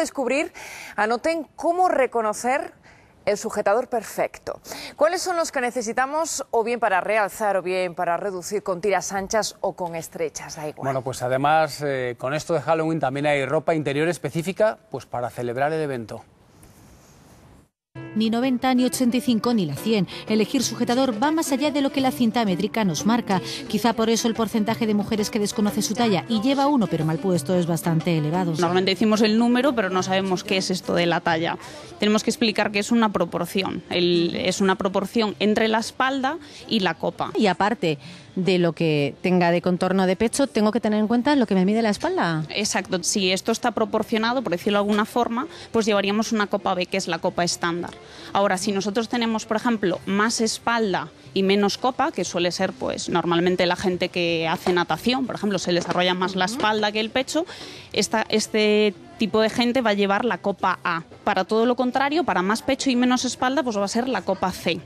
descubrir, anoten cómo reconocer el sujetador perfecto. ¿Cuáles son los que necesitamos o bien para realzar o bien para reducir con tiras anchas o con estrechas? Da Bueno, pues además eh, con esto de Halloween también hay ropa interior específica pues para celebrar el evento ni 90, ni 85, ni la 100. Elegir sujetador va más allá de lo que la cinta métrica nos marca. Quizá por eso el porcentaje de mujeres que desconoce su talla y lleva uno pero mal puesto es bastante elevado. Normalmente decimos el número, pero no sabemos qué es esto de la talla. Tenemos que explicar que es una proporción. es una proporción entre la espalda y la copa. Y aparte de lo que tenga de contorno de pecho, tengo que tener en cuenta lo que me mide la espalda. Exacto. Si esto está proporcionado, por decirlo de alguna forma, pues llevaríamos una copa B, que es la copa estándar. Ahora, si nosotros tenemos, por ejemplo, más espalda y menos copa, que suele ser pues normalmente la gente que hace natación, por ejemplo, se les desarrolla más la espalda que el pecho, esta, este tipo de gente va a llevar la copa A. Para todo lo contrario, para más pecho y menos espalda, pues va a ser la copa C.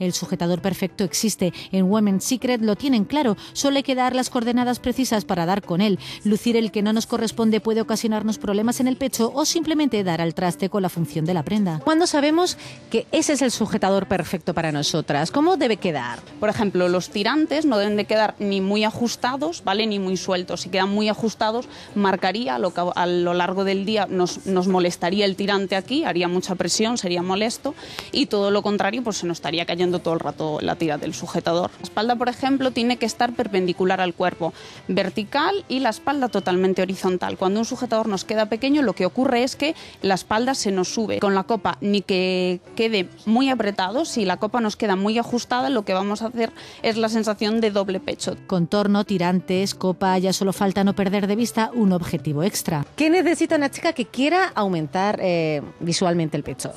El sujetador perfecto existe. En Women's Secret lo tienen claro. Solo quedar las coordenadas precisas para dar con él. Lucir el que no nos corresponde puede ocasionarnos problemas en el pecho o simplemente dar al traste con la función de la prenda. cuando sabemos que ese es el sujetador perfecto para nosotras? ¿Cómo debe quedar? Por ejemplo, los tirantes no deben de quedar ni muy ajustados, ¿vale? Ni muy sueltos. Si quedan muy ajustados, marcaría a lo largo del día nos, nos molestaría el tirante aquí, haría mucha presión, sería molesto. Y todo lo contrario, pues se nos estaría cayendo todo el rato la tira del sujetador. La espalda, por ejemplo, tiene que estar perpendicular al cuerpo, vertical y la espalda totalmente horizontal. Cuando un sujetador nos queda pequeño, lo que ocurre es que la espalda se nos sube. Con la copa, ni que quede muy apretado, si la copa nos queda muy ajustada, lo que vamos a hacer es la sensación de doble pecho. Contorno, tirantes, copa, ya solo falta no perder de vista un objetivo extra. ¿Qué necesita una chica que quiera aumentar eh, visualmente el pecho?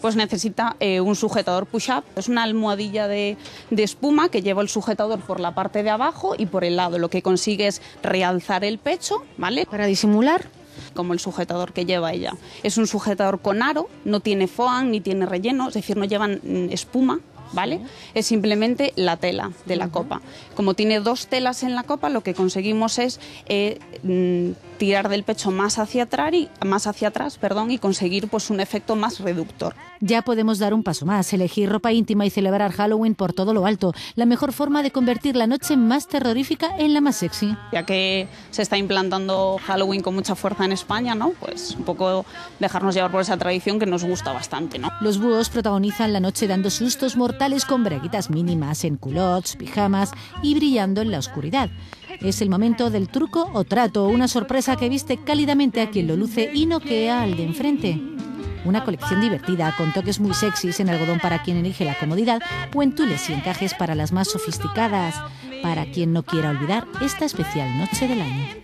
Pues necesita eh, un sujetador push-up. Es una una almohadilla de, espuma que lleva el sujetador por la parte de abajo y por el lado. Lo que consigue es realzar el pecho, ¿vale? Para disimular como el sujetador que lleva ella. Es un sujetador con aro, no tiene foam ni tiene relleno, es decir, no llevan mm, espuma, ¿vale? Es simplemente la tela de la copa. Como tiene dos telas en la copa, lo que conseguimos es eh, mm, tirar del pecho más hacia atrás y, más hacia atrás, perdón, y conseguir pues un efecto más reductor. Ya podemos dar un paso más, elegir ropa íntima y celebrar Halloween por todo lo alto, la mejor forma de convertir la noche más terrorífica en la más sexy. Ya que se está implantando Halloween con mucha fuerza en España, ¿no? Pues un poco dejarnos llevar por esa tradición que nos gusta bastante, ¿no? Los búhos protagonizan la noche dando sustos mortales con braguitas mínimas en culottes, pijamas y brillando en la oscuridad. Es el momento del truco o trato, una sorpresa que viste cálidamente a quien lo luce y noquea al de enfrente. Una colección divertida, con toques muy sexys en algodón para quien elige la comodidad o en tules y encajes para las más sofisticadas, para quien no quiera olvidar esta especial noche del año.